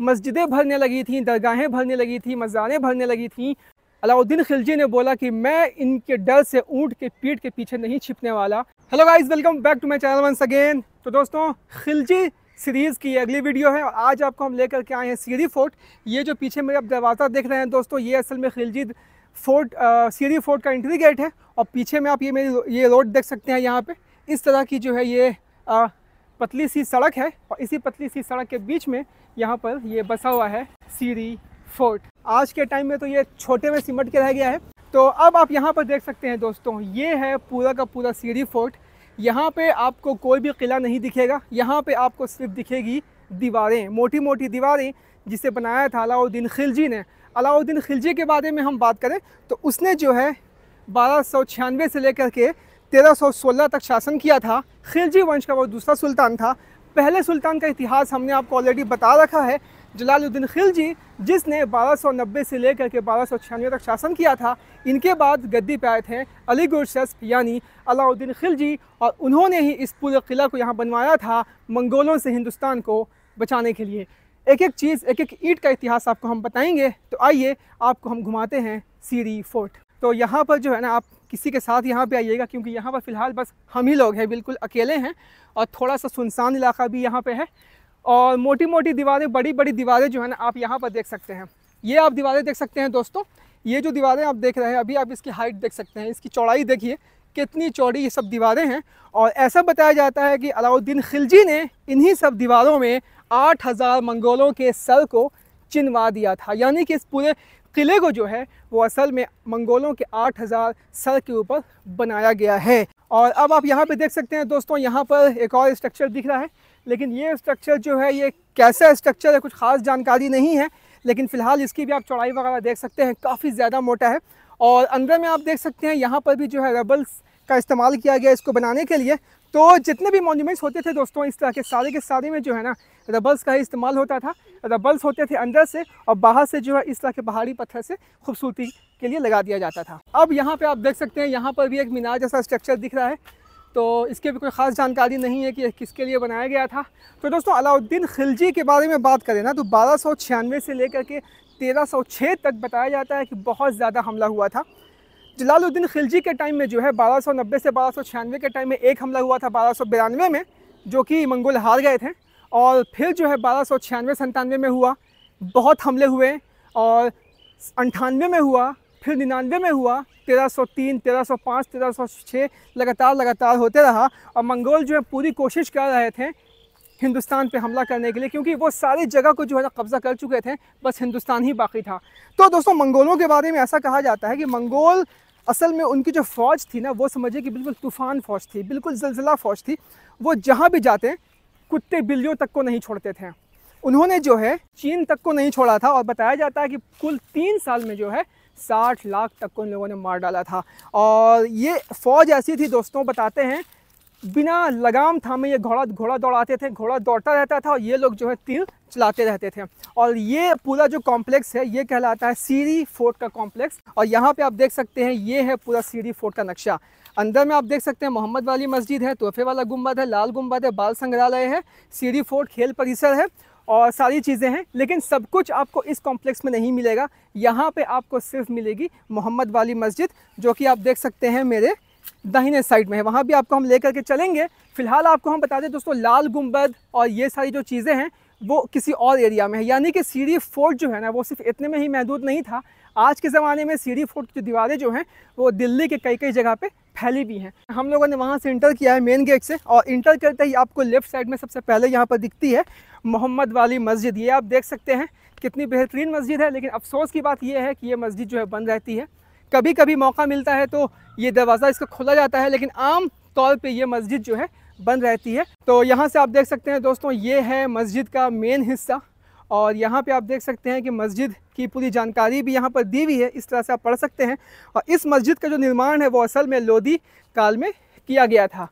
मस्जिदें भरने लगी थी दरगाहें भरने लगी थी मज़ारें भरने लगी थी अलाउद्दीन खिलजी ने बोला कि मैं इनके डर से ऊँट के पीठ के पीछे नहीं छिपने वाला hello guys welcome back to my channel once again तो दोस्तों खिलजी सीरीज़ की अगली वीडियो है और आज आपको हम लेकर के आए हैं सीरी फोर्ट ये जो पीछे मेरे आप दरवाज़ा देख रहे हैं दोस्तों ये असल में खिलजी फोर्ट आ, सीरी फोर्ट का एंट्री गेट है और पीछे में आप ये मेरी ये रोड देख सकते हैं यहाँ पर इस तरह की जो है ये आ, पतली सी सड़क है और इसी पतली सी सड़क के बीच में यहाँ पर ये बसा हुआ है सीरी फोर्ट आज के टाइम में तो ये छोटे में सिमट के रह गया है तो अब आप यहाँ पर देख सकते हैं दोस्तों ये है पूरा का पूरा सीरी फोर्ट यहाँ पे आपको कोई भी किला नहीं दिखेगा यहाँ पे आपको सिर्फ दिखेगी दीवारें मोटी मोटी दीवारें जिसे बनाया था अलाउद्दीन खिलजी ने अलाउद्दीन खिलजी के बारे में हम बात करें तो उसने जो है बारह से लेकर के 1316 तक शासन किया था खिलजी वंश का वो दूसरा सुल्तान था पहले सुल्तान का इतिहास हमने आपको ऑलरेडी बता रखा है जलालुद्दीन खिलजी जिसने 1290 से लेकर के बारह तक शासन किया था इनके बाद गद्दी पे आए थे अली गुरशस यानी अलाउद्दीन खिलजी और उन्होंने ही इस पूरे किला को यहाँ बनवाया था मंगोलों से हिंदुस्तान को बचाने के लिए एक एक चीज़ एक एक ईट का इतिहास आपको हम बताएंगे तो आइए आपको हम घुमाते हैं सीरी फोर्ट तो यहाँ पर जो है ना आप किसी के साथ यहाँ पे आइएगा क्योंकि यहाँ पर फ़िलहाल बस हम ही लोग हैं बिल्कुल अकेले हैं और थोड़ा सा सुनसान इलाका भी यहाँ पे है और मोटी मोटी दीवारें बड़ी बड़ी दीवारें जो है ना आप यहाँ पर देख सकते हैं ये आप दीवारें देख सकते हैं दोस्तों ये जो दीवारें आप देख रहे हैं अभी आप इसकी हाइट देख सकते हैं इसकी चौड़ाई देखिए कितनी चौड़ी ये सब दीवारें हैं और ऐसा बताया जाता है कि अलाउद्दीन खिलजी ने इन्हीं सब दीवारों में आठ मंगोलों के सर को चिनवा दिया था यानी कि इस पूरे किले को जो है वो असल में मंगोलों के 8000 सर के ऊपर बनाया गया है और अब आप यहाँ पे देख सकते हैं दोस्तों यहाँ पर एक और स्ट्रक्चर दिख रहा है लेकिन ये स्ट्रक्चर जो है ये कैसा स्ट्रक्चर है कुछ खास जानकारी नहीं है लेकिन फ़िलहाल इसकी भी आप चौड़ाई वगैरह देख सकते हैं काफ़ी ज़्यादा मोटा है और अंदर में आप देख सकते हैं यहाँ पर भी जो है रबल्स का इस्तेमाल किया गया इसको बनाने के लिए तो जितने भी मॉन्यूमेंट्स होते थे दोस्तों इस तरह के सारे के सारे में जो है ना रबल्स का ही इस्तेमाल होता था रबल्स होते थे अंदर से और बाहर से जो है इस तरह के पहाड़ी पत्थर से खूबसूरती के लिए लगा दिया जाता था अब यहाँ पर आप देख सकते हैं यहाँ पर भी एक मीनार जैसा स्ट्रक्चर दिख रहा है तो इसके भी कोई ख़ास जानकारी नहीं है कि किसके लिए बनाया गया था तो दोस्तों अलाउद्दीन खिलजी के बारे में बात करें ना तो बारह से लेकर के तेरह तक बताया जाता है कि बहुत ज़्यादा हमला हुआ था जलालुद्दीन खिलजी के टाइम में जो है नब्बे से छियानवे के टाइम में एक हमला हुआ था बारह में जो कि मंगोल हार गए थे और फिर जो है बारह सौ छियानवे में हुआ बहुत हमले हुए और अंठानवे में हुआ फिर निन्यानवे में हुआ 1303, 1305, 1306 लगातार लगातार होते रहा और मंगोल जो है पूरी कोशिश कर रहे थे हिंदुस्तान पे हमला करने के लिए क्योंकि वो सारी जगह को जो है ना कब्ज़ा कर चुके थे बस हिंदुस्तान ही बाकी था तो दोस्तों मंगोलों के बारे में ऐसा कहा जाता है कि मंगोल असल में उनकी जो फ़ौज थी ना वो समझिए कि बिल्कुल तूफ़ान फ़ौज थी बिल्कुल जलजिला फ़ौज थी वो जहाँ भी जाते कुत्ते बिल्लियों तक को नहीं छोड़ते थे उन्होंने जो है चीन तक को नहीं छोड़ा था और बताया जाता है कि कुल तीन साल में जो है साठ लाख तक को उन लोगों ने मार डाला था और ये फ़ौज ऐसी थी दोस्तों बताते हैं बिना लगाम थामे ये घोड़ा घोड़ा दौड़ाते थे घोड़ा दौड़ता रहता था और ये लोग जो है तीर चलाते रहते थे और ये पूरा जो कॉम्प्लेक्स है ये कहलाता है सीरी फोर्ट का कॉम्प्लेक्स और यहाँ पे आप देख सकते हैं ये है पूरा सीरी फोर्ट का नक्शा अंदर में आप देख सकते हैं मोहम्मद वाली मस्जिद है तोहफे वाला गुम्बद है लाल गुम्बद है बाल संग्रहालय है सीरी फोर्ट खेल परिसर है और सारी चीज़ें हैं लेकिन सब कुछ आपको इस कॉम्प्लेक्स में नहीं मिलेगा यहाँ पर आपको सिर्फ मिलेगी मोहम्मद वाली मस्जिद जो कि आप देख सकते हैं मेरे दाहिने साइड में है वहाँ भी आपको हम ले करके चलेंगे फिलहाल आपको हम बता दें दोस्तों लाल गुम्बद और ये सारी जो चीज़ें हैं वो किसी और एरिया में है यानी कि सीढ़ी फोर्ट जो है ना वो सिर्फ इतने में ही महदूद नहीं था आज के ज़माने में सीढ़ी फोर्ट की दीवारें जो हैं वो दिल्ली के कई कई जगह पे फैली भी हैं हम लोगों ने वहाँ से इंटर किया है मेन गेट से और इंटर करते ही आपको लेफ्ट साइड में सबसे पहले यहाँ पर दिखती है मोहम्मद वाली मस्जिद ये आप देख सकते हैं कितनी बेहतरीन मस्जिद है लेकिन अफसोस की बात यह है कि ये मस्जिद जो है बंद रहती है कभी कभी मौका मिलता है तो ये दरवाज़ा इसका खोला जाता है लेकिन आम तौर पर यह मस्जिद जो है बंद रहती है तो यहाँ से आप देख सकते हैं दोस्तों ये है मस्जिद का मेन हिस्सा और यहाँ पे आप देख सकते हैं कि मस्जिद की पूरी जानकारी भी यहाँ पर दी हुई है इस तरह से आप पढ़ सकते हैं और इस मस्जिद का जो निर्माण है वो असल में लोधी काल में किया गया था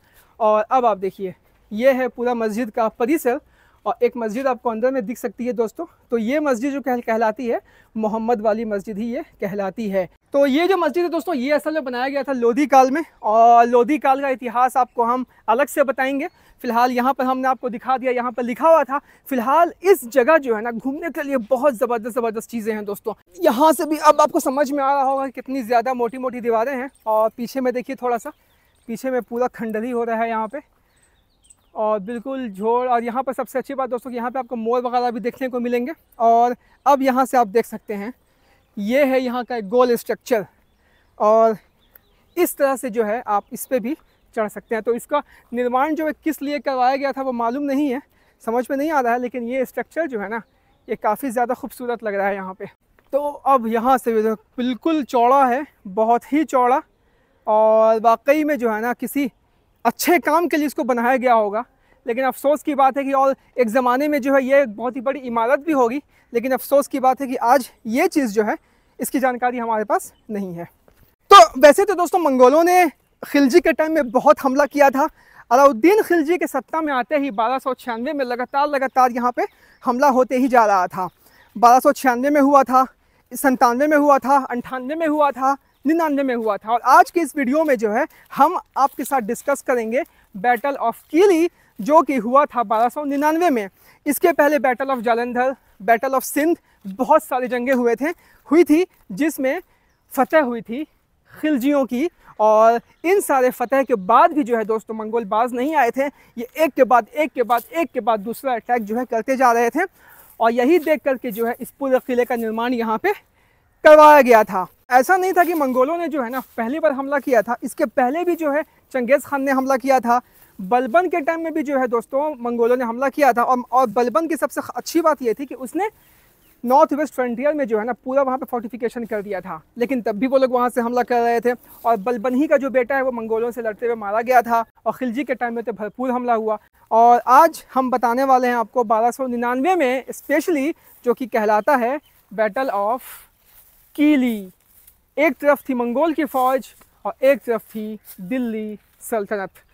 और अब आप देखिए ये है पूरा मस्जिद का परिसर और एक मस्जिद आपको अंदर में दिख सकती है दोस्तों तो ये मस्जिद जो कह, कहलाती है मोहम्मद वाली मस्जिद ही ये कहलाती है तो ये जो मस्जिद है दोस्तों ये असल में बनाया गया था लोधी काल में और लोधी काल का इतिहास आपको हम अलग से बताएंगे फिलहाल यहाँ पर हमने आपको दिखा दिया यहाँ पर लिखा हुआ था फिलहाल इस जगह जो है ना घूमने के लिए बहुत ज़बरदस्त ज़बरदस्त चीज़ें हैं दोस्तों यहाँ से भी अब आपको समझ में आ रहा होगा कितनी ज़्यादा मोटी मोटी दीवारें हैं और पीछे में देखिए थोड़ा सा पीछे में पूरा खंडली हो रहा है यहाँ पर और बिल्कुल झोड़ और यहाँ पर सबसे अच्छी बात दोस्तों कि यहाँ पर आपको मोर वगैरह भी देखने को मिलेंगे और अब यहाँ से आप देख सकते हैं ये है यहाँ का एक गोल स्ट्रक्चर और इस तरह से जो है आप इस पर भी चढ़ सकते हैं तो इसका निर्माण जो है किस लिए करवाया गया था वो मालूम नहीं है समझ में नहीं आ रहा है लेकिन ये स्ट्रक्चर जो है ना ये काफ़ी ज़्यादा खूबसूरत लग रहा है यहाँ पे तो अब यहाँ से बिल्कुल चौड़ा है बहुत ही चौड़ा और वाकई में जो है ना किसी अच्छे काम के लिए इसको बनाया गया होगा लेकिन अफसोस की बात है कि और एक ज़माने में जो है ये बहुत ही बड़ी इमारत भी होगी लेकिन अफसोस की बात है कि आज ये चीज़ जो है इसकी जानकारी हमारे पास नहीं है तो वैसे तो दोस्तों मंगोलों ने खिलजी के टाइम में बहुत हमला किया था अलाउद्दीन खिलजी के सत्ता में आते ही बारह में लगातार लगातार यहाँ पर हमला होते ही जा रहा था बारह में हुआ था संतानवे में हुआ था अंठानवे में हुआ था निन्यानवे में हुआ था और आज के इस वीडियो में जो है हम आपके साथ डिस्कस करेंगे बैटल ऑफ कीली जो कि हुआ था बारह में इसके पहले battle of Jalandhar battle of Sindh बहुत सारी जंगें हुए थे हुई थी जिसमें फतह हुई थी खिलजियों की और इन सारे फतह के बाद भी जो है दोस्तों मंगोल बाज नहीं आए थे ये एक के बाद एक के बाद एक के बाद दूसरा अटैक जो है करते जा रहे थे और यही देख करके जो है इस पूरे किले का निर्माण यहाँ पे करवाया गया था ऐसा नहीं था कि मंगोलों ने जो है ना पहली बार हमला किया था इसके पहले भी जो है चंगेज़ खान ने हमला किया था बलबन के टाइम में भी जो है दोस्तों मंगोलों ने हमला किया था और, और बलबन की सबसे अच्छी बात यह थी कि उसने नॉर्थ वेस्ट फ्रंटियर में जो है ना पूरा वहाँ पे फोर्टिफिकेशन कर दिया था लेकिन तब भी वो लोग वहाँ से हमला कर रहे थे और बलबन ही का जो बेटा है वो मंगोलों से लड़ते हुए मारा गया था और खिलजी के टाइम में तो भरपूर हमला हुआ और आज हम बताने वाले हैं आपको बारह में स्पेशली जो कि कहलाता है बैटल ऑफ कीली एक तरफ थी मंगोल की फ़ौज और एक तरफ थी दिल्ली सल्तनत